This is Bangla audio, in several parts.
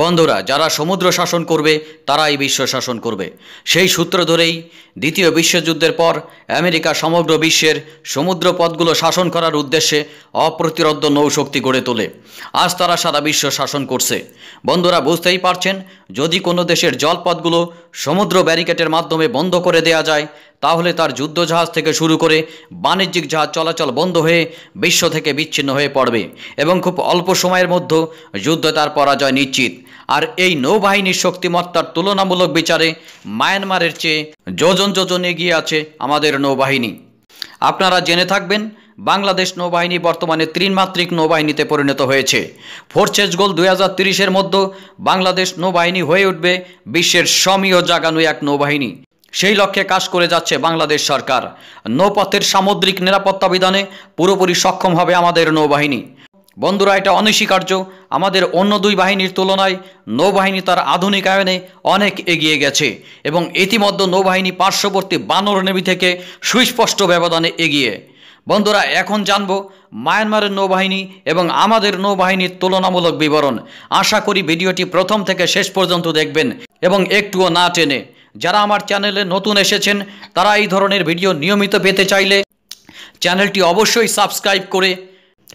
বন্ধুরা যারা সমুদ্র শাসন করবে তারাই বিশ্ব শাসন করবে সেই সূত্র ধরেই দ্বিতীয় বিশ্বযুদ্ধের পর আমেরিকা সমগ্র বিশ্বের সমুদ্র শাসন করার উদ্দেশ্যে অপ্রতিরোধ নৌশক্তি গড়ে তোলে আজ তারা সারা বিশ্ব শাসন করছে বন্ধুরা বুঝতেই পারছেন যদি কোনো দেশের জলপথগুলো সমুদ্র ব্যারিকেটের মাধ্যমে বন্ধ করে দেয়া যায় তাহলে তার যুদ্ধজাহাজ থেকে শুরু করে বাণিজ্যিক জাহাজ চলাচল বন্ধ হয়ে বিশ্ব থেকে বিচ্ছিন্ন হয়ে পড়বে এবং খুব অল্প সময়ের মধ্যে যুদ্ধ তার পরাজয় নিশ্চিত আর এই নৌবাহিনীর শক্তিমত্তার তুলনামূলক বিচারে মায়ানমারের চেয়ে যোজন যোজন এগিয়ে আছে আমাদের নৌবাহিনী আপনারা জেনে থাকবেন বাংলাদেশ নৌবাহিনী বর্তমানে ত্রিমাত্রিক নৌবাহিনীতে পরিণত হয়েছে ফোর্সেস গোল দুই হাজার তিরিশের মধ্যে বাংলাদেশ নৌবাহিনী হয়ে উঠবে বিশ্বের সমীয় জাগানো এক নৌবাহিনী সেই লক্ষ্যে কাজ করে যাচ্ছে বাংলাদেশ সরকার নৌপথের সামুদ্রিক নিরাপত্তা বিধানে পুরোপুরি সক্ষম হবে আমাদের নৌবাহিনী বন্ধুরা এটা অনস্বীকার্য আমাদের অন্য দুই বাহিনীর তুলনায় নৌবাহিনী তার আধুনিকায়নে অনেক এগিয়ে গেছে এবং ইতিমধ্যে নৌবাহিনী পার্শ্ববর্তী বানর নেভি থেকে সুস্পষ্ট ব্যবধানে এগিয়ে বন্ধুরা এখন জানব মায়ানমারের নৌবাহিনী এবং আমাদের নৌবাহিনীর তুলনামূলক বিবরণ আশা করি ভিডিওটি প্রথম থেকে শেষ পর্যন্ত দেখবেন এবং একটুও না টেনে যারা আমার চ্যানেলে নতুন এসেছেন তারা এই ধরনের ভিডিও নিয়মিত পেতে চাইলে চ্যানেলটি অবশ্যই সাবস্ক্রাইব করে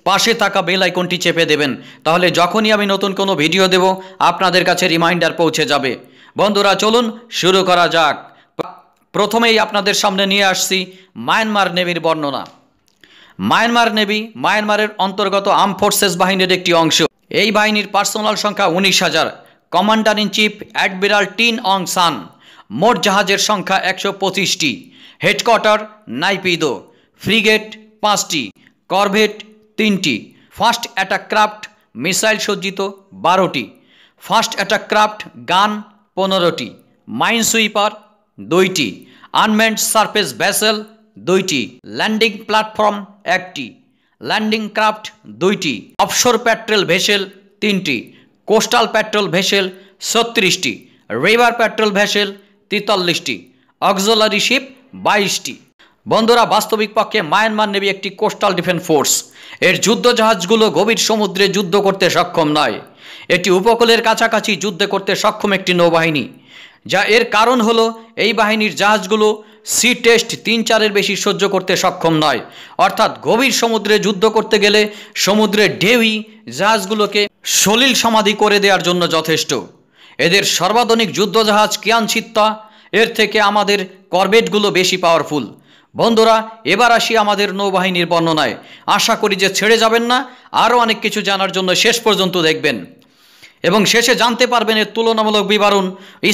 পাশে থাকা বেল আইকনটি চেপে দেবেন তাহলে যখনই আমি নতুন কোনো ভিডিও দেব আপনাদের কাছে রিমাইন্ডার পৌঁছে যাবে বন্ধুরা চলুন শুরু করা যাক প্রথমেই আপনাদের সামনে নিয়ে আসছি মায়ানমার নেভির বর্ণনা মায়ানমার নেভি মায়ানমারের অন্তর্গত আর্ম ফোর্সেস বাহিনীর একটি অংশ এই বাহিনীর পার্সোনাল সংখ্যা উনিশ হাজার commander in chief admiral Tin Aung San মোট জাহাজের সংখ্যা একশো পঁচিশটি হেডকোয়ার্টার নাইপিদো ফ্রিগেট পাঁচটি করভেট তিনটি ফার্স্ট অ্যাটাক ক্রাফট মিসাইল সজ্জিত বারোটি ফার্স্ট অ্যাটাক ক্রাফট গান পনেরোটি মাইন সুইপার দুইটি আনম্যান্ড সারফেস ভ্যাসেল দুইটি ল্যান্ডিং প্ল্যাটফর্ম একটি ল্যান্ডিং ক্রাফট দুইটি অফশোর প্যাট্রোল ভেসেল তিনটি কোস্টাল প্যাট্রোল ভেসেল ছত্রিশটি রিভার প্যাট্রোল ভেসেল তেতাল্লিশটি অক্সোলারি শিপ বাইশটি বন্ধুরা বাস্তবিক পক্ষে মায়ানমার নেভি একটি কোস্টাল ডিফেন্স ফোর্স এর যুদ্ধজাহাজগুলো গভীর সমুদ্রে যুদ্ধ করতে সক্ষম নয় এটি উপকূলের কাছাকাছি যুদ্ধ করতে সক্ষম একটি নৌবাহিনী যা এর কারণ হলো এই বাহিনীর জাহাজগুলো সি টেস্ট তিন চারের বেশি সহ্য করতে সক্ষম নয় অর্থাৎ গভীর সমুদ্রে যুদ্ধ করতে গেলে সমুদ্রের ঢেউই জাহাজগুলোকে সলিল সমাধি করে দেওয়ার জন্য যথেষ্ট এদের সর্বাধুনিক যুদ্ধজাহাজ চিত্তা এর থেকে আমাদের করবেটগুলো বেশি পাওয়ারফুল বন্ধুরা এবার আসি আমাদের নৌবাহিনীর বর্ণনায় আশা করি যে ছেড়ে যাবেন না আরও অনেক কিছু জানার জন্য শেষ পর্যন্ত দেখবেন এবং শেষে জানতে পারবেন এর তুলনামূলক বিবরণ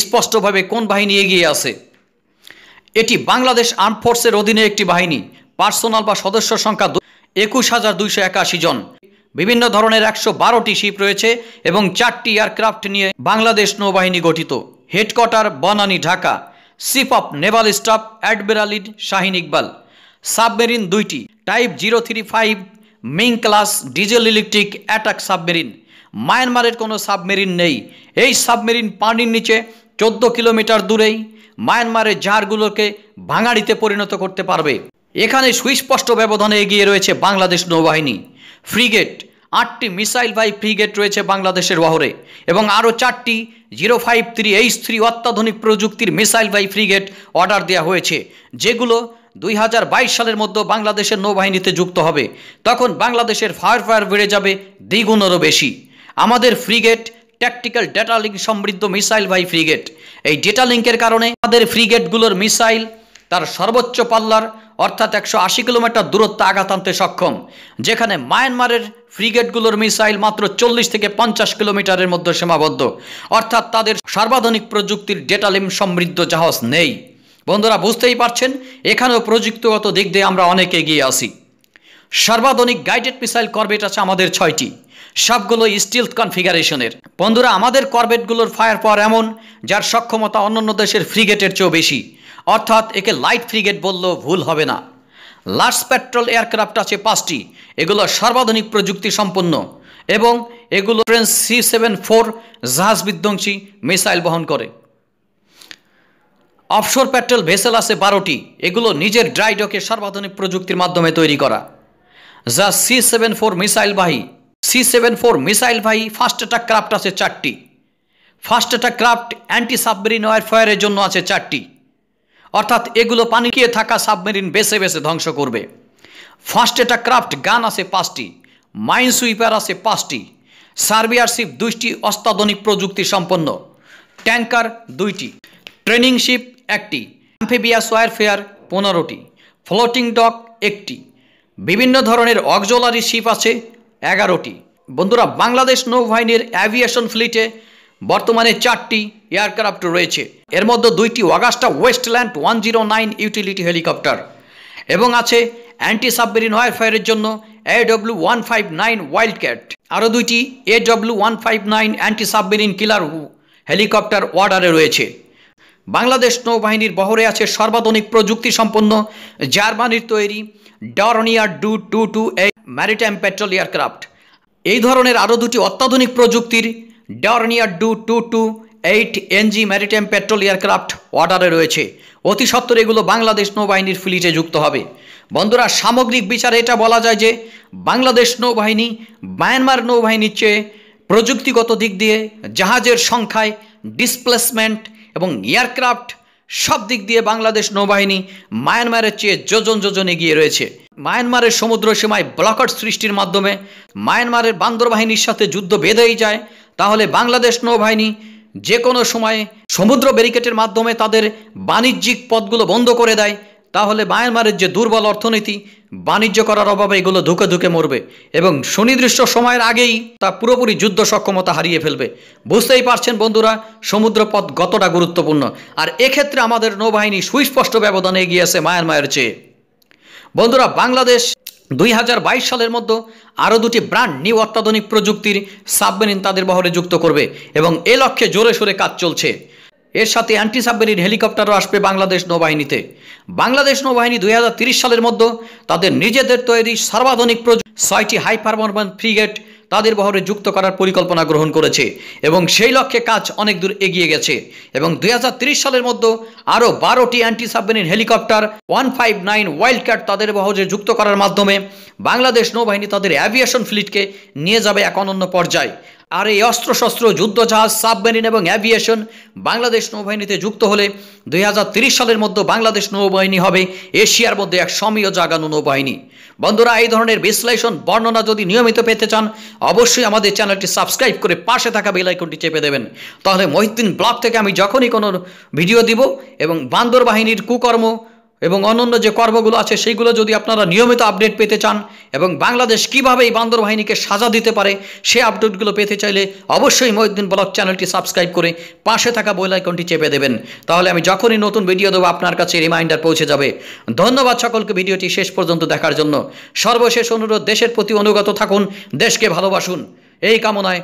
স্পষ্টভাবে কোন বাহিনী এগিয়ে আছে এটি বাংলাদেশ আর্ম ফোর্সের অধীনে একটি বাহিনী পার্সোনাল বা সদস্য সংখ্যা একুশ হাজার দুইশো একাশি জন বিভিন্ন ধরনের একশো বারোটি শিপ রয়েছে এবং চারটি এয়ারক্রাফট নিয়ে বাংলাদেশ নৌবাহিনী গঠিত headquarter Banani Dhaka chief of naval staff অ্যাডমিরালিড শাহিন ইকবাল সাবমেরিন দুইটি type zero three five Ming class diesel electric attack submarine মায়ানমারের কোনো সাবমেরিন নেই এই সাবমেরিন পানির নিচে চোদ্দ কিলোমিটার দূরেই মায়ানমারের জাহাজগুলোকে ভাঙাড়িতে পরিণত করতে পারবে এখানে সুস্পষ্ট ব্যবধানে এগিয়ে রয়েছে বাংলাদেশ নৌবাহিনী ফ্রিগেট আটটি মিসাইল মিসাইলবাহী ফ্রিগেট রয়েছে বাংলাদেশের বহরে এবং আরও চারটি zero five three H three অত্যাধুনিক প্রযুক্তির মিসাইল ভাই ফ্রিগেট অর্ডার দেওয়া হয়েছে যেগুলো দুই হাজার বাইশ সালের মধ্যে বাংলাদেশের নৌবাহিনীতে যুক্ত হবে তখন বাংলাদেশের ফায়ার ফায়ার বেড়ে যাবে দ্বিগুণেরও বেশি আমাদের ফ্রিগেট ট্যাকটিক্যাল ডেটা লিঙ্ক সমৃদ্ধ মিসাইল ভাই ফ্রিগেট এই ডেটা লিঙ্কের কারণে আমাদের ফ্রিগেটগুলোর মিসাইল তার সর্বোচ্চ পাল্লার অর্থাৎ একশো আশি কিলোমিটার দূরত্ব আঘাত আনতে সক্ষম যেখানে মায়ানমারের ফ্রিগেটগুলোর মিসাইল মাত্র চল্লিশ থেকে পঞ্চাশ কিলোমিটারের মধ্যে সীমাবদ্ধ অর্থাৎ তাদের সর্বাধুনিক প্রযুক্তির ডেটালিম সমৃদ্ধ জাহাজ নেই বন্ধুরা বুঝতেই পারছেন এখানেও প্রযুক্তিগত দিক দিয়ে আমরা অনেক এগিয়ে আসি সর্বাধুনিক গাইডেড মিসাইল করবেট আছে আমাদের ছয়টি সবগুলো স্টিল কনফিগারেশনের বন্ধুরা আমাদের করবেটগুলোর ফায়ার পাওয়ার এমন যার সক্ষমতা অন্যান্য দেশের ফ্রিগেটের চেয়েও বেশি অর্থাৎ একে লাইট ফ্রিগেট বললেও ভুল হবে না লার্জ পেট্রোল এয়ারক্রাফট আছে পাঁচটি এগুলো সর্বাধুনিক প্রযুক্তি সম্পন্ন এবং এগুলো ট্রেন সি সেভেন ফোর জাহাজ বিধ্বংসী মিসাইল বহন করে অফশোর পেট্রোল ভেসেল আছে বারোটি এগুলো নিজের ড্রাইডকে সর্বাধুনিক প্রযুক্তির মাধ্যমে তৈরি করা যা সি সেভেন ফোর মিসাইলবাহী সি সেভেন ফোর মিসাইলবাহী ফার্স্ট অ্যাটাক ক্রাফট আছে চারটি fast attack craft anti submarine ফায়ারের জন্য আছে চারটি অর্থাৎ এগুলো পানি খেয়ে থাকা সাবমেরিন বেছে বেছে ধ্বংস করবে ফার্স্ট এটা ক্রাফট গান আছে পাঁচটি মাইন সুইপার আছে পাঁচটি সার্বিয়ার শিপ দুইটি অত্যাধুনিক প্রযুক্তি সম্পন্ন ট্যাঙ্কার দুইটি ট্রেনিং শিপ একটি অ্যাম্ফিবিয়াস ওয়ারফেয়ার পনেরোটি ফ্লোটিং ডক একটি বিভিন্ন ধরনের অক্সোলারি শিপ আছে এগারোটি বন্ধুরা বাংলাদেশ নৌবাহিনীর অ্যাভিয়েশন ফ্লিটে বর্তমানে চারটি এয়ারক্রাফট রয়েছে এর মধ্যে দুইটি Agusta Westland one zero nine utility helicopter এবং আছে অ্যান্টি সাবমেরিন ফায়ারের জন্য AW one five nine wild cat আরও দুইটি AW one five nine anti submarine killer helicopter অর্ডারে রয়েছে বাংলাদেশ নৌবাহিনীর বহরে আছে সর্বাধুনিক প্রযুক্তি সম্পন্ন জার্মানির তৈরি Dornier Do two two A maritime patrol aircraft এই ধরনের আরও দুটি অত্যাধুনিক প্রযুক্তির Dornier Do two two eight NG maritime patrol aircraft অর্ডারে রয়েছে অতি সত্তর এগুলো বাংলাদেশ নৌবাহিনীর ফ্লিটে যুক্ত হবে বন্ধুরা সামগ্রিক বিচারে এটা বলা যায় যে বাংলাদেশ নৌবাহিনী মায়ানমার নৌবাহিনীর চেয়ে প্রযুক্তিগত দিক দিয়ে জাহাজের সংখ্যায় ডিসপ্লেসমেন্ট এবং এয়ারক্রাফট সব দিক দিয়ে বাংলাদেশ নৌবাহিনী মায়ানমারের চেয়ে যোজন যোজন এগিয়ে রয়েছে মায়ানমারের সমুদ্র সীমায় ব্লকট সৃষ্টির মাধ্যমে মায়ানমারের বান্দর বাহিনীর সাথে যুদ্ধ বেঁধেই যায় তাহলে বাংলাদেশ নৌবাহিনী যে কোনো সময়ে সমুদ্র ব্যারিকেটের মাধ্যমে তাদের বাণিজ্যিক পথগুলো বন্ধ করে দেয় তাহলে মায়ানমারের যে দুর্বল অর্থনীতি বাণিজ্য করার অভাবে এগুলো ধুকে ধুকে মরবে এবং সুনির্দিষ্ট সময়ের আগেই তা পুরোপুরি যুদ্ধ সক্ষমতা হারিয়ে ফেলবে বুঝতেই পারছেন বন্ধুরা সমুদ্রপথ কতটা গুরুত্বপূর্ণ আর এক্ষেত্রে আমাদের নৌবাহিনী সুস্পষ্ট ব্যবধানে এগিয়ে আছে মায়ানমারের চেয়ে বন্ধুরা বাংলাদেশ দুই সালের মধ্যে আরও দুটি ব্র্যান্ড নিউ অত্যাধুনিক প্রযুক্তির সাবমেরিন তাদের বহরে যুক্ত করবে এবং এ লক্ষ্যে জোরে সোরে কাজ চলছে এর সাথে অ্যান্টি সাবমেরিন হেলিকপ্টারও আসবে বাংলাদেশ নৌবাহিনীতে বাংলাদেশ নৌবাহিনী দুই সালের মধ্যে তাদের নিজেদের তৈরি সর্বাধুনিক ছয়টি হাই পারফরমেন্স ফ্রিগেট তাদের বহরে যুক্ত করার পরিকল্পনা গ্রহণ করেছে এবং সেই লক্ষ্যে কাজ অনেক দূর এগিয়ে গেছে এবং দুই সালের মধ্যে আরও বারোটি anti submarine helicopter one five nine wild cat তাদের বহরে যুক্ত করার মাধ্যমে বাংলাদেশ নৌবাহিনী তাদের অ্যাভিয়েশন ফ্লিটকে নিয়ে যাবে এক অনন্য পর্যায়ে আর এই অস্ত্রশস্ত্র যুদ্ধজাহাজ সাবমেরিন এবং অ্যাভিয়েশন বাংলাদেশ নৌবাহিনীতে যুক্ত হলে দুই সালের মধ্যে বাংলাদেশ নৌবাহিনী হবে এশিয়ার মধ্যে এক সমীয় জাগানো নৌবাহিনী বন্ধুরা এই ধরনের বিশ্লেষণ বর্ণনা যদি নিয়মিত পেতে চান অবশ্যই আমাদের চ্যানেলটি সাবস্ক্রাইব করে পাশে থাকা বেলাইকনটি চেপে দেবেন তাহলে মহিদ্দিন ব্লগ থেকে আমি যখনই কোনো ভিডিও দিব এবং বান্দর বাহিনীর কুকর্ম এবং অন্যান্য যে কর্মগুলো আছে সেইগুলো যদি আপনারা নিয়মিত আপডেট পেতে চান এবং বাংলাদেশ কিভাবে এই বান্দর বাহিনীকে সাজা দিতে পারে সে আপডেটগুলো পেতে চাইলে অবশ্যই মহিউদ্দিন ব্লক চ্যানেলটি সাবস্ক্রাইব করে পাশে থাকা বইল আইকনটি চেপে দেবেন তাহলে আমি যখনই নতুন ভিডিও দেবো আপনার কাছে রিমাইন্ডার পৌঁছে যাবে ধন্যবাদ সকলকে ভিডিওটি শেষ পর্যন্ত দেখার জন্য সর্বশেষ অনুরোধ দেশের প্রতি অনুগত থাকুন দেশকে ভালোবাসুন এই কামনায়